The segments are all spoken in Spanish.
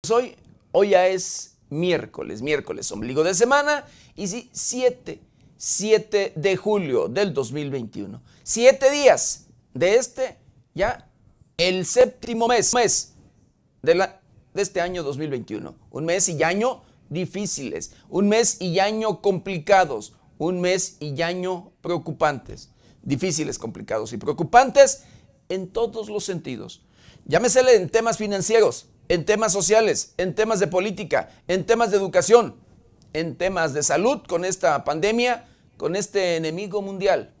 Pues hoy, hoy ya es miércoles, miércoles, ombligo de semana, y sí, 7, 7 de julio del 2021. Siete días de este, ya el séptimo mes, mes de, la, de este año 2021. Un mes y año difíciles, un mes y año complicados, un mes y año preocupantes, difíciles, complicados y preocupantes en todos los sentidos. Llámesele en temas financieros, en temas sociales, en temas de política, en temas de educación, en temas de salud con esta pandemia, con este enemigo mundial,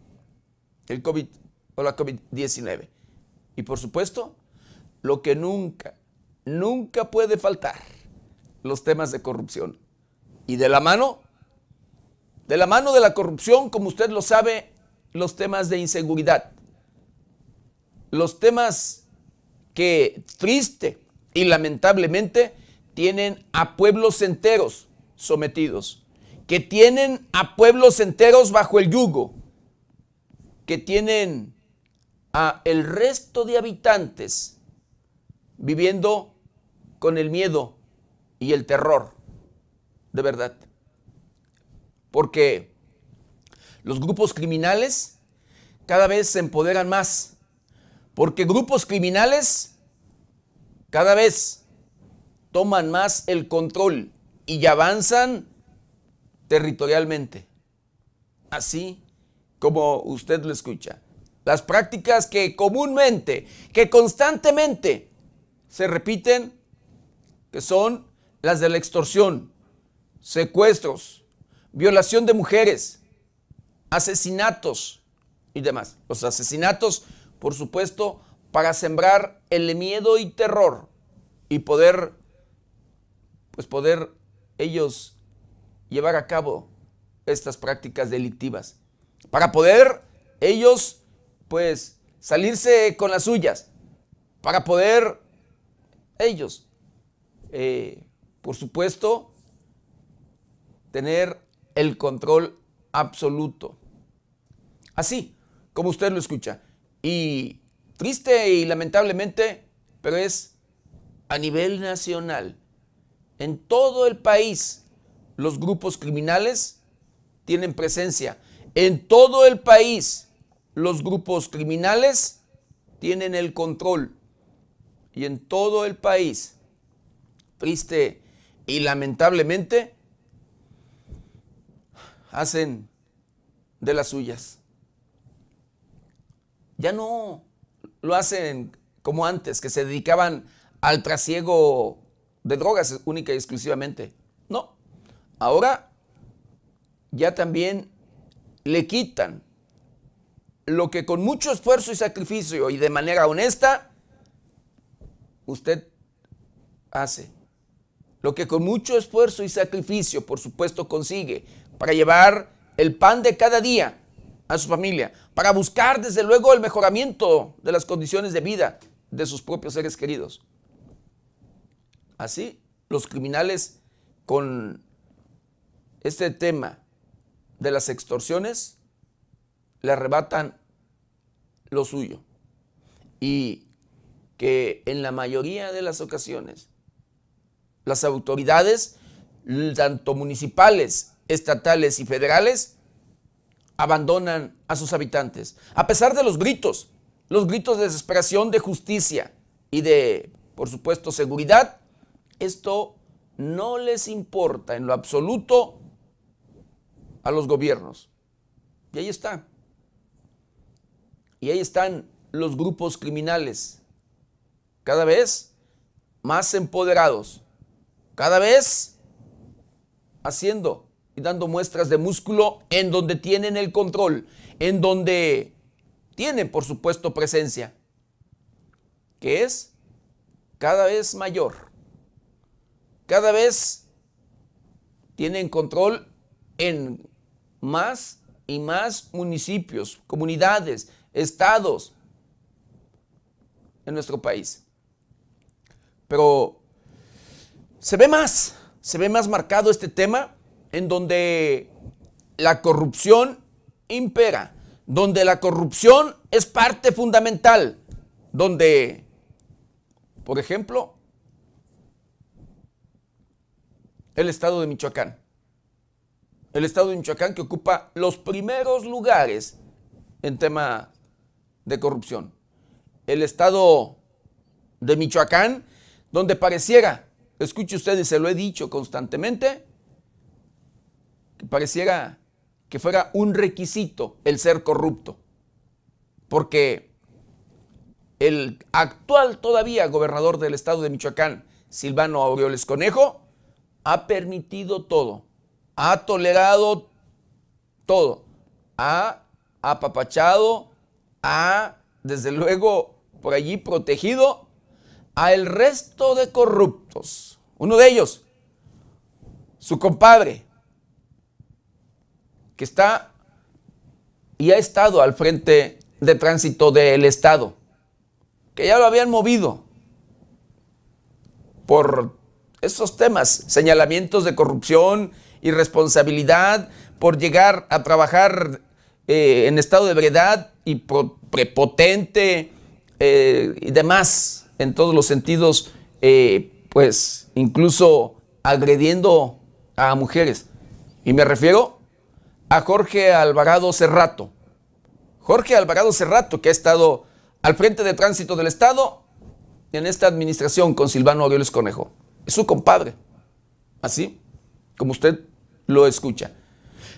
el COVID o la COVID-19. Y por supuesto, lo que nunca, nunca puede faltar, los temas de corrupción. Y de la mano, de la mano de la corrupción, como usted lo sabe, los temas de inseguridad, los temas que triste y lamentablemente tienen a pueblos enteros sometidos, que tienen a pueblos enteros bajo el yugo, que tienen a el resto de habitantes viviendo con el miedo y el terror, de verdad. Porque los grupos criminales cada vez se empoderan más, porque grupos criminales cada vez toman más el control y avanzan territorialmente. Así como usted lo escucha. Las prácticas que comúnmente, que constantemente se repiten, que son las de la extorsión, secuestros, violación de mujeres, asesinatos y demás. Los asesinatos, por supuesto, para sembrar el miedo y terror y poder, pues poder ellos llevar a cabo estas prácticas delictivas. Para poder ellos, pues, salirse con las suyas. Para poder ellos, eh, por supuesto, tener el control absoluto. Así como usted lo escucha. Y Triste y lamentablemente, pero es a nivel nacional. En todo el país los grupos criminales tienen presencia. En todo el país los grupos criminales tienen el control. Y en todo el país, triste y lamentablemente, hacen de las suyas. Ya no lo hacen como antes, que se dedicaban al trasiego de drogas única y exclusivamente. No, ahora ya también le quitan lo que con mucho esfuerzo y sacrificio y de manera honesta usted hace. Lo que con mucho esfuerzo y sacrificio, por supuesto, consigue para llevar el pan de cada día a su familia, para buscar desde luego el mejoramiento de las condiciones de vida de sus propios seres queridos. Así, los criminales con este tema de las extorsiones le arrebatan lo suyo y que en la mayoría de las ocasiones las autoridades, tanto municipales, estatales y federales, abandonan a sus habitantes. A pesar de los gritos, los gritos de desesperación, de justicia y de, por supuesto, seguridad, esto no les importa en lo absoluto a los gobiernos. Y ahí está. Y ahí están los grupos criminales, cada vez más empoderados, cada vez haciendo dando muestras de músculo en donde tienen el control, en donde tienen, por supuesto, presencia, que es cada vez mayor. Cada vez tienen control en más y más municipios, comunidades, estados en nuestro país. Pero se ve más, se ve más marcado este tema en donde la corrupción impera, donde la corrupción es parte fundamental, donde, por ejemplo, el estado de Michoacán, el estado de Michoacán que ocupa los primeros lugares en tema de corrupción, el estado de Michoacán, donde pareciera, escuche usted y se lo he dicho constantemente, que pareciera que fuera un requisito el ser corrupto, porque el actual todavía gobernador del estado de Michoacán, Silvano Aureoles Conejo, ha permitido todo, ha tolerado todo, ha apapachado, ha, desde luego, por allí protegido a el resto de corruptos. Uno de ellos, su compadre, que está y ha estado al frente de tránsito del Estado, que ya lo habían movido por esos temas, señalamientos de corrupción, irresponsabilidad, por llegar a trabajar eh, en estado de veredad y prepotente eh, y demás, en todos los sentidos, eh, pues incluso agrediendo a mujeres. Y me refiero a Jorge Alvarado Cerrato. Jorge Alvarado Cerrato, que ha estado al frente de tránsito del Estado en esta administración con Silvano Aureoles Conejo. Es su compadre, así como usted lo escucha.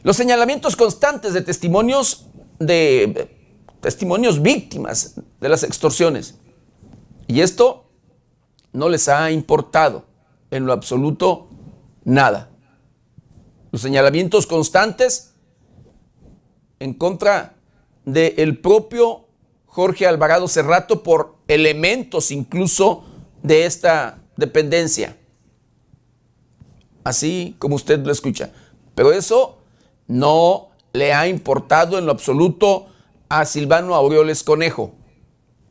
Los señalamientos constantes de testimonios de testimonios víctimas de las extorsiones. Y esto no les ha importado en lo absoluto nada. Los señalamientos constantes en contra del propio Jorge Alvarado Cerrato por elementos incluso de esta dependencia. Así como usted lo escucha. Pero eso no le ha importado en lo absoluto a Silvano Aureoles Conejo.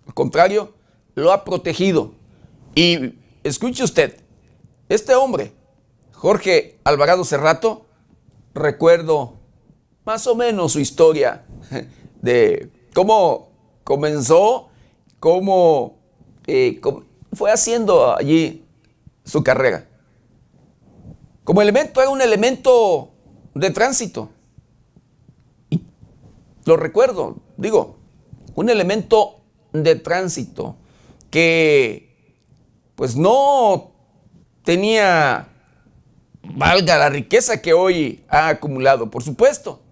Al contrario, lo ha protegido. Y escuche usted, este hombre, Jorge Alvarado Cerrato, recuerdo más o menos su historia de cómo comenzó, cómo eh, fue haciendo allí su carrera. Como elemento, era un elemento de tránsito. lo recuerdo, digo, un elemento de tránsito que pues no tenía valga la riqueza que hoy ha acumulado, por supuesto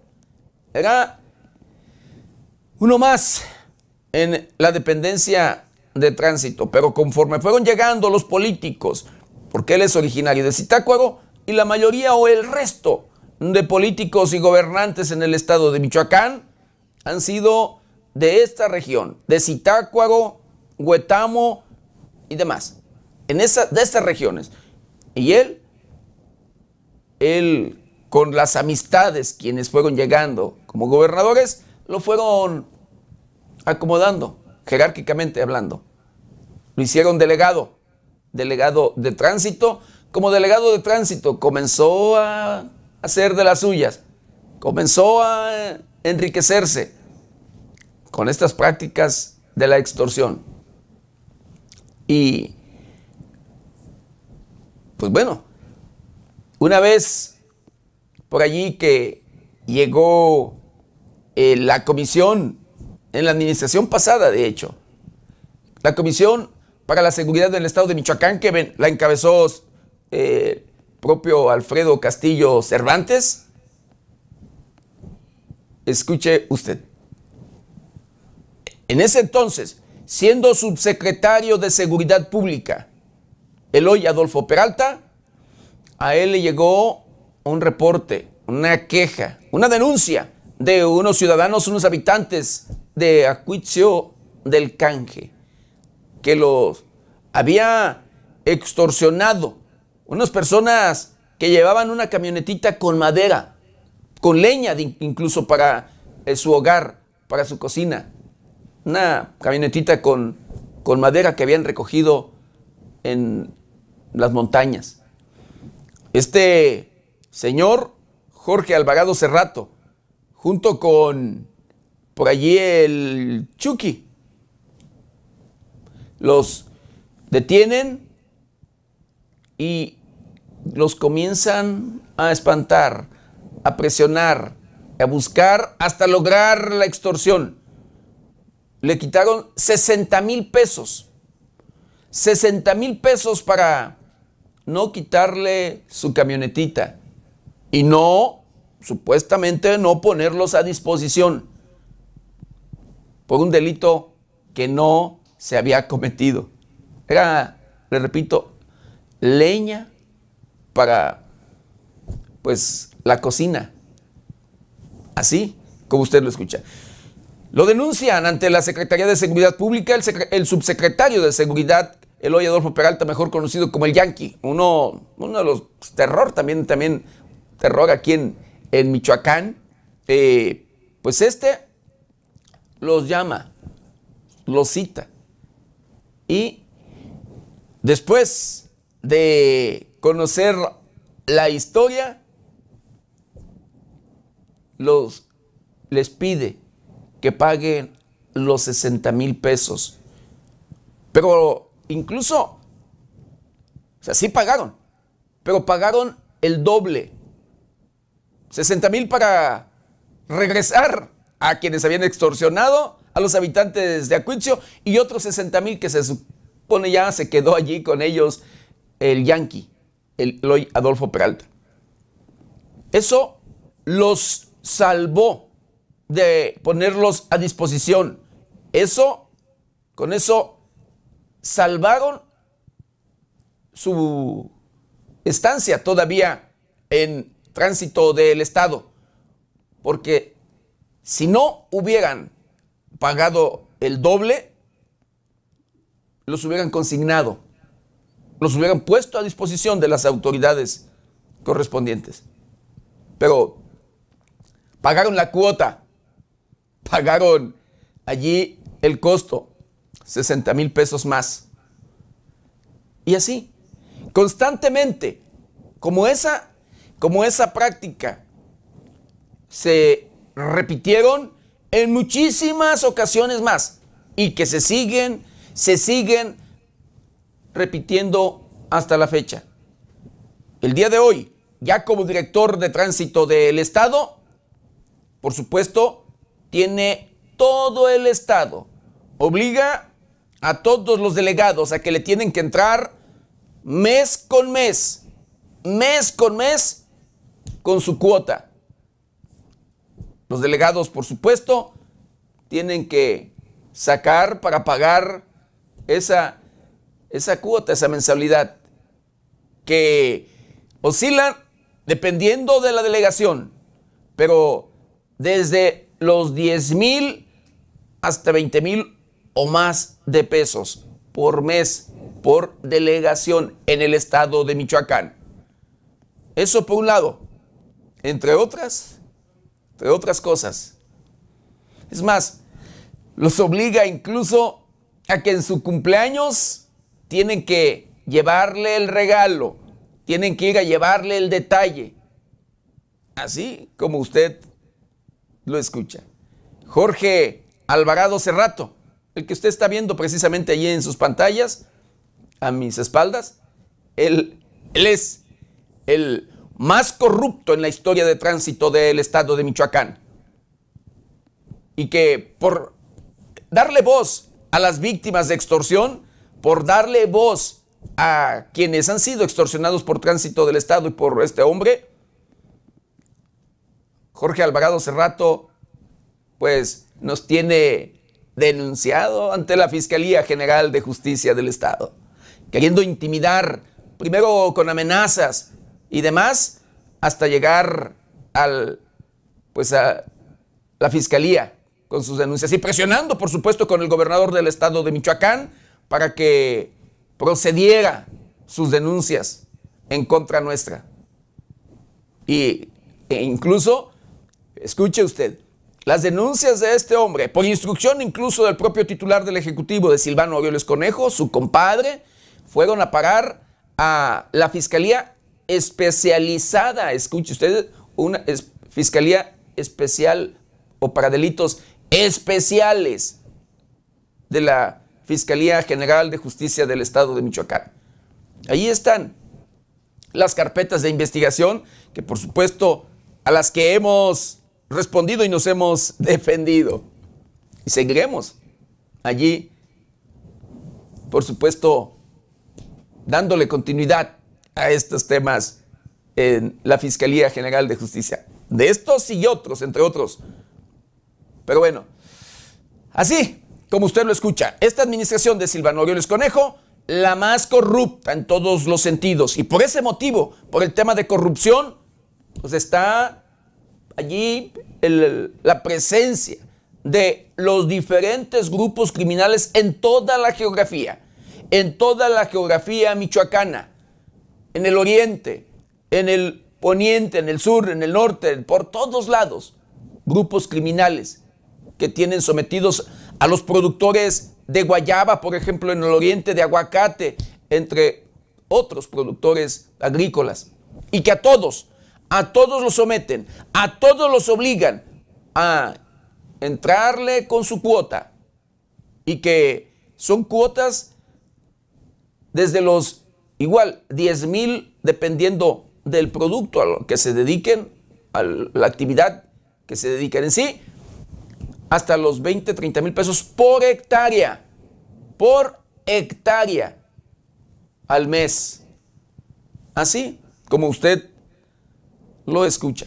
uno más en la dependencia de tránsito, pero conforme fueron llegando los políticos, porque él es originario de Zitácuaro, y la mayoría o el resto de políticos y gobernantes en el estado de Michoacán han sido de esta región, de Zitácuaro, Huetamo y demás, en esa, de estas regiones. Y él, él con las amistades quienes fueron llegando como gobernadores, lo fueron acomodando, jerárquicamente hablando. Lo hicieron delegado, delegado de tránsito. Como delegado de tránsito comenzó a hacer de las suyas, comenzó a enriquecerse con estas prácticas de la extorsión. Y, pues bueno, una vez por allí que llegó eh, la comisión en la administración pasada, de hecho, la comisión para la seguridad del Estado de Michoacán, que la encabezó eh, propio Alfredo Castillo Cervantes. Escuche usted. En ese entonces, siendo subsecretario de Seguridad Pública, el hoy Adolfo Peralta, a él le llegó un reporte, una queja, una denuncia de unos ciudadanos, unos habitantes de Acuicio del Canje, que los había extorsionado. Unas personas que llevaban una camionetita con madera, con leña incluso para eh, su hogar, para su cocina. Una camionetita con, con madera que habían recogido en las montañas. Este señor Jorge Alvarado Cerrato, junto con por allí el Chucky. Los detienen y los comienzan a espantar, a presionar, a buscar hasta lograr la extorsión. Le quitaron 60 mil pesos. 60 mil pesos para no quitarle su camionetita y no, supuestamente no ponerlos a disposición por un delito que no se había cometido. Era, le repito, leña para, pues, la cocina. Así como usted lo escucha. Lo denuncian ante la Secretaría de Seguridad Pública el, subsecretario de Seguridad, el hoy Adolfo Peralta, mejor conocido como el Yankee, uno, uno de los terror también, también terror aquí en, Michoacán, eh, pues este los llama, los cita. Y después de conocer la historia, los, les pide que paguen los 60 mil pesos. Pero incluso, o sea, sí pagaron, pero pagaron el doble 60 mil para regresar a quienes habían extorsionado a los habitantes de Acuicio y otros 60 mil que se supone ya se quedó allí con ellos el Yankee, el Loy Adolfo Peralta. Eso los salvó de ponerlos a disposición. Eso, con eso salvaron su estancia todavía en tránsito del Estado, porque si no hubieran pagado el doble, los hubieran consignado, los hubieran puesto a disposición de las autoridades correspondientes. Pero pagaron la cuota, pagaron allí el costo, 60 mil pesos más. Y así, constantemente, como esa como esa práctica se repitieron en muchísimas ocasiones más y que se siguen, se siguen repitiendo hasta la fecha. El día de hoy, ya como director de tránsito del Estado, por supuesto, tiene todo el Estado. Obliga a todos los delegados a que le tienen que entrar mes con mes, mes con mes, con su cuota. Los delegados, por supuesto, tienen que sacar para pagar esa, esa cuota, esa mensualidad, que oscila dependiendo de la delegación, pero desde los 10 mil hasta 20 mil o más de pesos por mes, por delegación en el estado de Michoacán. Eso por un lado entre otras, entre otras cosas. Es más, los obliga incluso a que en su cumpleaños tienen que llevarle el regalo, tienen que ir a llevarle el detalle, así como usted lo escucha. Jorge Alvarado Cerrato, el que usted está viendo precisamente allí en sus pantallas, a mis espaldas, él, él es el más corrupto en la historia de tránsito del estado de Michoacán. Y que por darle voz a las víctimas de extorsión, por darle voz a quienes han sido extorsionados por tránsito del estado y por este hombre, Jorge Alvarado Cerrato, pues nos tiene denunciado ante la Fiscalía General de Justicia del Estado, queriendo intimidar, primero con amenazas, y demás hasta llegar al pues a la fiscalía con sus denuncias y presionando por supuesto con el gobernador del estado de Michoacán para que procediera sus denuncias en contra nuestra. Y e incluso escuche usted, las denuncias de este hombre, por instrucción incluso del propio titular del Ejecutivo de Silvano Orioles Conejo, su compadre, fueron a parar a la Fiscalía especializada, escuche ustedes, una fiscalía especial o para delitos especiales de la Fiscalía General de Justicia del Estado de Michoacán. Ahí están las carpetas de investigación que por supuesto a las que hemos respondido y nos hemos defendido. Y seguiremos allí, por supuesto, dándole continuidad a estos temas en la Fiscalía General de Justicia. De estos y otros, entre otros. Pero bueno, así como usted lo escucha, esta administración de Silvano Aureoles Conejo, la más corrupta en todos los sentidos, y por ese motivo, por el tema de corrupción, pues está allí la presencia de los diferentes grupos criminales en toda la geografía, en toda la geografía michoacana en el oriente, en el poniente, en el sur, en el norte, por todos lados, grupos criminales que tienen sometidos a los productores de guayaba, por ejemplo, en el oriente, de aguacate, entre otros productores agrícolas, y que a todos, a todos los someten, a todos los obligan a entrarle con su cuota, y que son cuotas desde los Igual, 10 mil dependiendo del producto a lo que se dediquen, a la actividad que se dediquen en sí, hasta los 20, 30 mil pesos por hectárea, por hectárea al mes. Así como usted lo escucha.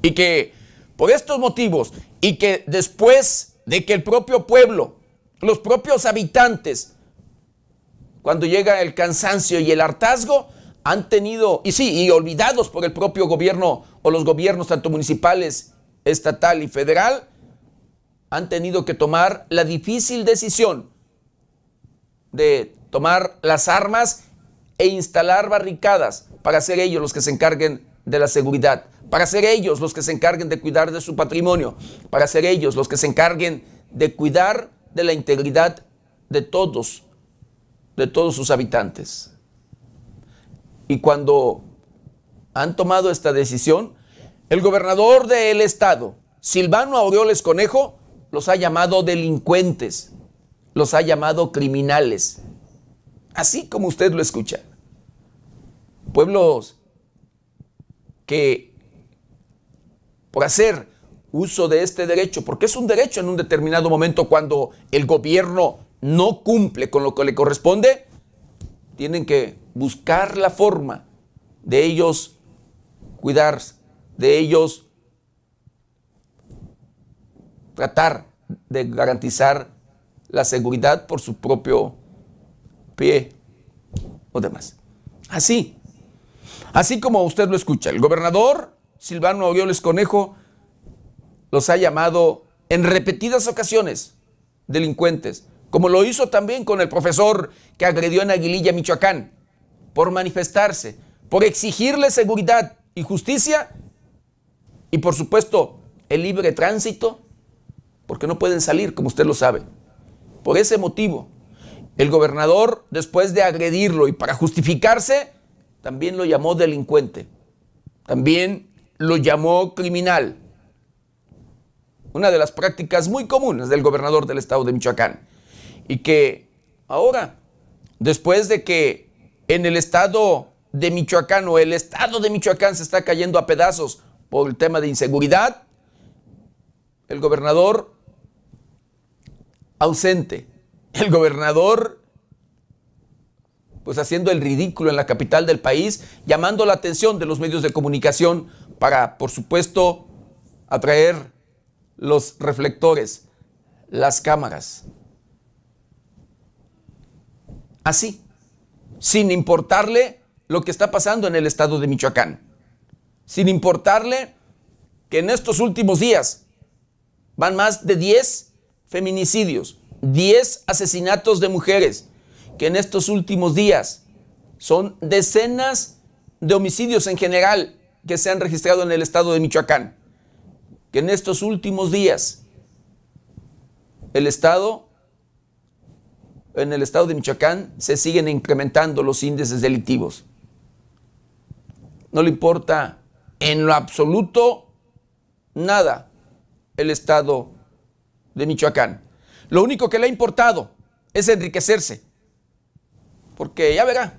Y que por estos motivos y que después de que el propio pueblo, los propios habitantes cuando llega el cansancio y el hartazgo, han tenido, y sí, y olvidados por el propio gobierno o los gobiernos tanto municipales, estatal y federal, han tenido que tomar la difícil decisión de tomar las armas e instalar barricadas para ser ellos los que se encarguen de la seguridad, para ser ellos los que se encarguen de cuidar de su patrimonio, para ser ellos los que se encarguen de cuidar de la integridad de todos de todos sus habitantes. Y cuando han tomado esta decisión, el gobernador del estado, Silvano Aureoles Conejo, los ha llamado delincuentes, los ha llamado criminales, así como usted lo escucha. Pueblos que por hacer uso de este derecho, porque es un derecho en un determinado momento cuando el gobierno no cumple con lo que le corresponde, tienen que buscar la forma de ellos cuidarse, de ellos tratar de garantizar la seguridad por su propio pie o demás. Así, así como usted lo escucha, el gobernador Silvano Aureoles Conejo los ha llamado en repetidas ocasiones delincuentes, como lo hizo también con el profesor que agredió en Aguililla, Michoacán, por manifestarse, por exigirle seguridad y justicia y por supuesto el libre tránsito, porque no pueden salir, como usted lo sabe. Por ese motivo, el gobernador, después de agredirlo y para justificarse, también lo llamó delincuente, también lo llamó criminal. Una de las prácticas muy comunes del gobernador del estado de Michoacán. Y que ahora, después de que en el estado de Michoacán o el estado de Michoacán se está cayendo a pedazos por el tema de inseguridad, el gobernador ausente, el gobernador pues haciendo el ridículo en la capital del país, llamando la atención de los medios de comunicación para, por supuesto, atraer los reflectores, las cámaras así, sin importarle lo que está pasando en el estado de Michoacán, sin importarle que en estos últimos días van más de 10 feminicidios, 10 asesinatos de mujeres, que en estos últimos días son decenas de homicidios en general que se han registrado en el estado de Michoacán, que en estos últimos días el estado en el estado de Michoacán se siguen incrementando los índices delictivos. No le importa en lo absoluto nada el estado de Michoacán. Lo único que le ha importado es enriquecerse. Porque ya verá,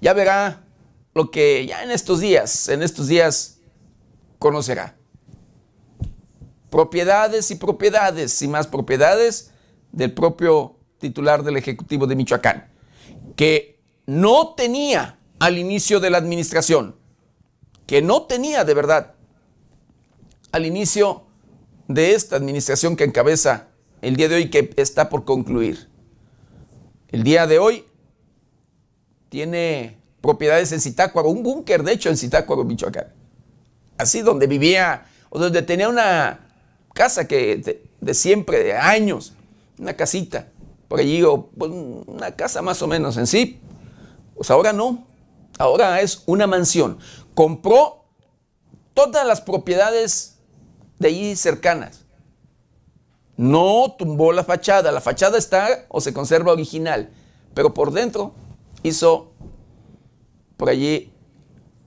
ya verá lo que ya en estos días, en estos días conocerá. Propiedades y propiedades y más propiedades del propio titular del Ejecutivo de Michoacán, que no tenía al inicio de la administración, que no tenía de verdad al inicio de esta administración que encabeza el día de hoy que está por concluir. El día de hoy tiene propiedades en Zitácuaro, un búnker de hecho en Zitácuaro, Michoacán. Así donde vivía, o donde tenía una casa que de, de siempre, de años, una casita por allí o una casa más o menos en sí. Pues ahora no, ahora es una mansión. Compró todas las propiedades de allí cercanas. No tumbó la fachada, la fachada está o se conserva original, pero por dentro hizo por allí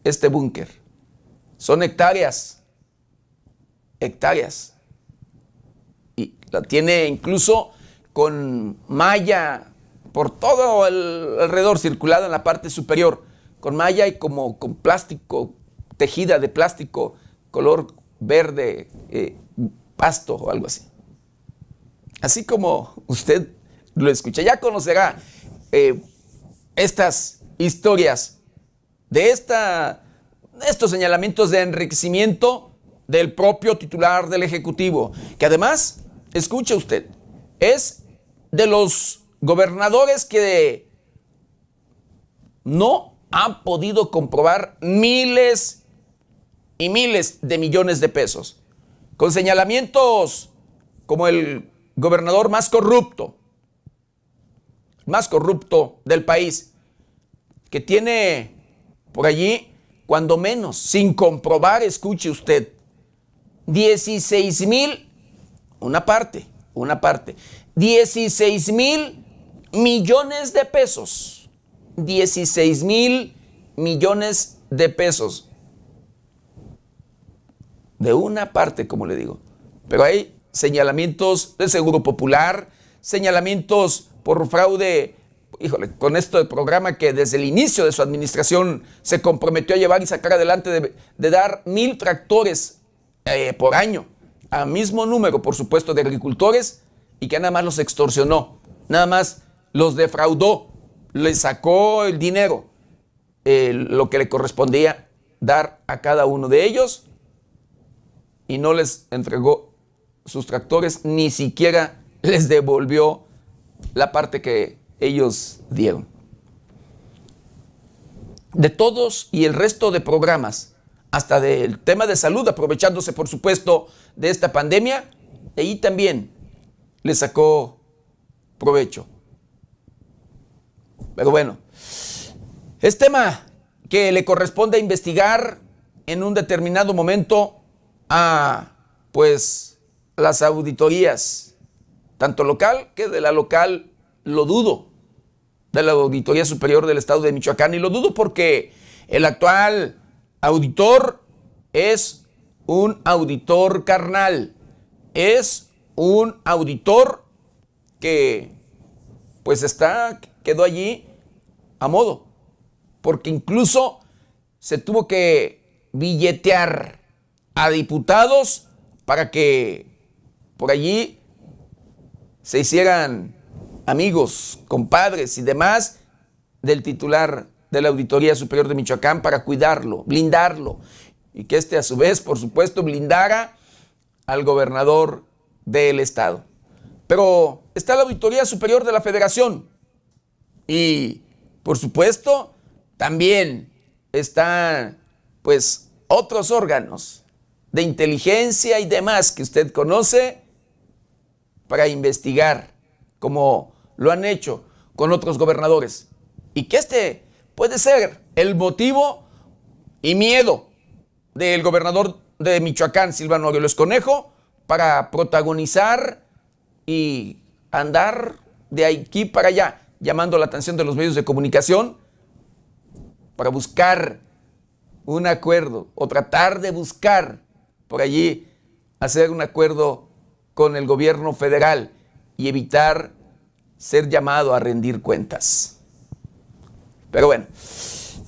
este búnker. Son hectáreas, hectáreas. Y la tiene incluso con malla por todo el alrededor, circulada en la parte superior, con malla y como con plástico, tejida de plástico, color verde, eh, pasto o algo así. Así como usted lo escucha, ya conocerá eh, estas historias de esta, estos señalamientos de enriquecimiento del propio titular del Ejecutivo, que además, escuche usted, es de los gobernadores que no han podido comprobar miles y miles de millones de pesos, con señalamientos como el gobernador más corrupto, más corrupto del país, que tiene por allí, cuando menos, sin comprobar, escuche usted, 16 mil, una parte, una parte, 16 mil millones de pesos. 16 mil millones de pesos. De una parte, como le digo. Pero hay señalamientos del Seguro Popular, señalamientos por fraude, híjole, con esto del programa que desde el inicio de su administración se comprometió a llevar y sacar adelante de, dar mil tractores eh, por año, al mismo número, por supuesto, de agricultores, y que nada más los extorsionó, nada más los defraudó, les sacó el dinero, lo que le correspondía dar a cada uno de ellos y no les entregó sus tractores, ni siquiera les devolvió la parte que ellos dieron. De todos y el resto de programas, hasta del tema de salud, aprovechándose por supuesto de esta pandemia, y también le sacó provecho. Pero bueno, es tema que le corresponde investigar en un determinado momento a pues las auditorías, tanto local que de la local, lo dudo, de la Auditoría Superior del Estado de Michoacán, y lo dudo porque el actual auditor es un auditor carnal, es un auditor que pues está, quedó allí a modo, porque incluso se tuvo que billetear a diputados para que por allí se hicieran amigos, compadres y demás del titular de la Auditoría Superior de Michoacán para cuidarlo, blindarlo, y que este a su vez, por supuesto, blindara al gobernador del Estado. Pero está la Auditoría Superior de la Federación y, por supuesto, también están, pues, otros órganos de inteligencia y demás que usted conoce para investigar, como lo han hecho con otros gobernadores. Y que este puede ser el motivo y miedo del gobernador de Michoacán, Silvano Aureoles Conejo, para protagonizar y andar de aquí para allá, llamando la atención de los medios de comunicación para buscar un acuerdo o tratar de buscar por allí hacer un acuerdo con el gobierno federal y evitar ser llamado a rendir cuentas. Pero bueno,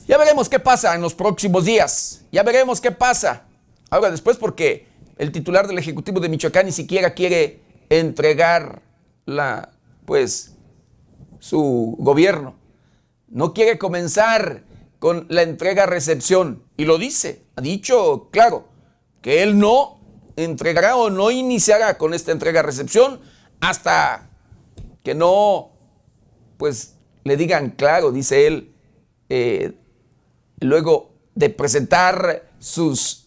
ya veremos qué pasa en los próximos días, ya veremos qué pasa. Ahora después porque el titular del Ejecutivo de Michoacán ni siquiera quiere entregar la, pues, su gobierno. No quiere comenzar con la entrega-recepción. Y lo dice, ha dicho claro, que él no entregará o no iniciará con esta entrega-recepción hasta que no, pues, le digan claro, dice él, eh, luego de presentar sus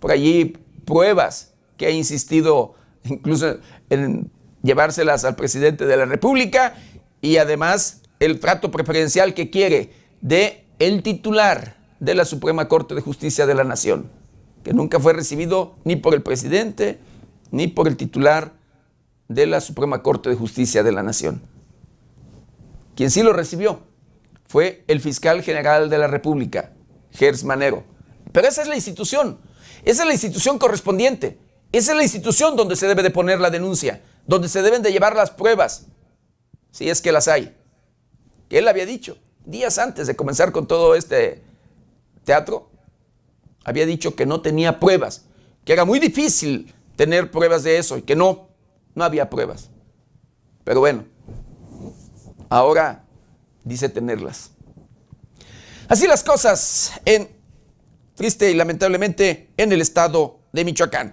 por allí pruebas que ha insistido incluso en llevárselas al presidente de la República y además el trato preferencial que quiere de el titular de la Suprema Corte de Justicia de la Nación, que nunca fue recibido ni por el presidente ni por el titular de la Suprema Corte de Justicia de la Nación. Quien sí lo recibió fue el fiscal general de la República, Gers Manero. Pero esa es la institución, esa es la institución correspondiente. Esa es la institución donde se debe de poner la denuncia, donde se deben de llevar las pruebas, si es que las hay. Que él había dicho, días antes de comenzar con todo este teatro, había dicho que no tenía pruebas, que era muy difícil tener pruebas de eso y que no, no había pruebas. Pero bueno, ahora dice tenerlas. Así las cosas en triste y lamentablemente en el estado de Michoacán.